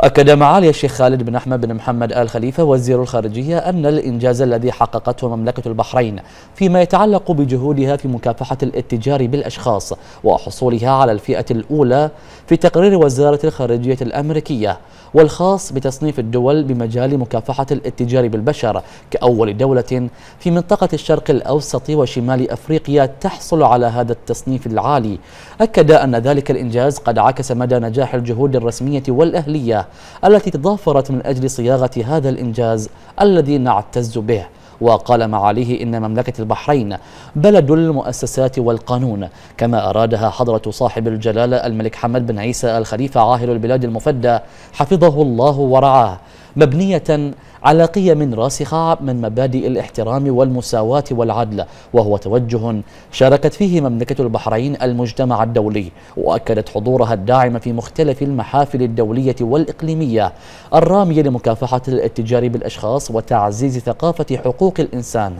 أكد معالي الشيخ خالد بن أحمد بن محمد آل خليفة وزير الخارجية أن الإنجاز الذي حققته مملكة البحرين فيما يتعلق بجهودها في مكافحة الاتجار بالأشخاص وحصولها على الفئة الأولى في تقرير وزارة الخارجية الأمريكية والخاص بتصنيف الدول بمجال مكافحة الاتجار بالبشر كأول دولة في منطقة الشرق الأوسط وشمال أفريقيا تحصل على هذا التصنيف العالي أكد أن ذلك الإنجاز قد عكس مدى نجاح الجهود الرسمية والأهلية التي تضافرت من أجل صياغة هذا الإنجاز الذي نعتز به وقال معاليه إن مملكة البحرين بلد المؤسسات والقانون كما أرادها حضرة صاحب الجلالة الملك حمد بن عيسى الخليفة عاهل البلاد المفدى حفظه الله ورعاه مبنية على قيم راسخة من مبادئ الاحترام والمساواة والعدل وهو توجه شاركت فيه مملكة البحرين المجتمع الدولي وأكدت حضورها الداعم في مختلف المحافل الدولية والإقليمية الرامية لمكافحة الاتجار بالأشخاص وتعزيز ثقافة حقوق الإنسان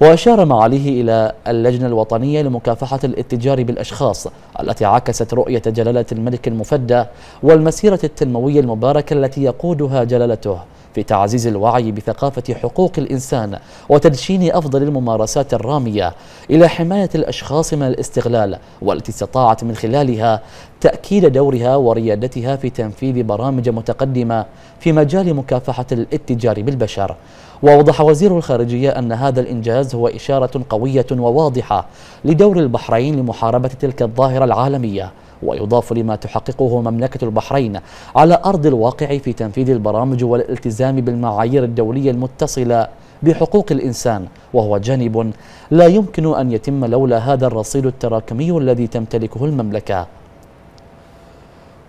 وأشار معاليه إلى اللجنة الوطنية لمكافحة الاتجار بالأشخاص التي عكست رؤية جلالة الملك المفدى والمسيرة التنموية المباركة التي يقودها جلالته في تعزيز الوعي بثقافة حقوق الإنسان وتدشين أفضل الممارسات الرامية إلى حماية الأشخاص من الاستغلال والتي استطاعت من خلالها تأكيد دورها وريادتها في تنفيذ برامج متقدمة في مجال مكافحة الاتجار بالبشر وأوضح وزير الخارجية أن هذا الإنجاز هو إشارة قوية وواضحة لدور البحرين لمحاربة تلك الظاهرة العالمية ويضاف لما تحققه مملكة البحرين على أرض الواقع في تنفيذ البرامج والالتزام بالمعايير الدولية المتصلة بحقوق الإنسان وهو جانب لا يمكن أن يتم لولا هذا الرصيد التراكمي الذي تمتلكه المملكة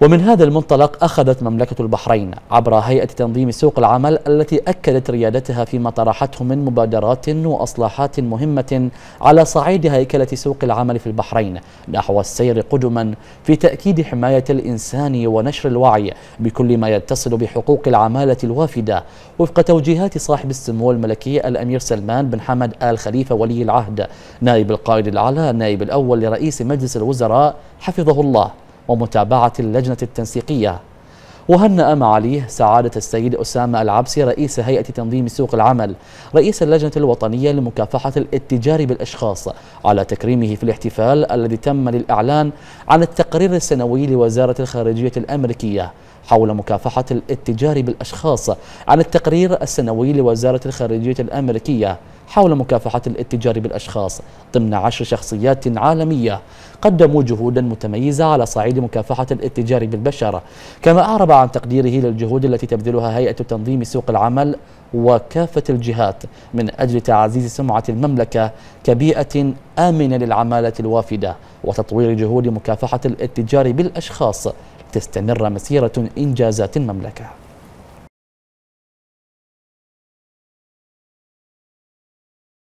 ومن هذا المنطلق أخذت مملكة البحرين عبر هيئة تنظيم سوق العمل التي أكدت ريادتها فيما طرحته من مبادرات وأصلاحات مهمة على صعيد هيكلة سوق العمل في البحرين نحو السير قدما في تأكيد حماية الإنسان ونشر الوعي بكل ما يتصل بحقوق العمالة الوافدة وفق توجيهات صاحب السمو الملكي الأمير سلمان بن حمد آل خليفة ولي العهد نائب القائد الأعلى النائب الأول لرئيس مجلس الوزراء حفظه الله ومتابعة اللجنة التنسيقية وهنأ معاليه سعادة السيد أسامة العبسي رئيس هيئة تنظيم سوق العمل رئيس اللجنة الوطنية لمكافحة الاتجار بالأشخاص على تكريمه في الاحتفال الذي تم للإعلان عن التقرير السنوي لوزارة الخارجية الأمريكية حول مكافحة الاتجار بالأشخاص عن التقرير السنوي لوزارة الخارجية الأمريكية حول مكافحة الاتجار بالأشخاص ضمن عشر شخصيات عالمية قدموا جهودا متميزة على صعيد مكافحة الاتجار بالبشر كما أعرب عن تقديره للجهود التي تبذلها هيئة تنظيم سوق العمل وكافة الجهات من أجل تعزيز سمعة المملكة كبيئة آمنة للعمالة الوافدة وتطوير جهود مكافحة الاتجار بالأشخاص تستمر مسيرة إنجازات المملكة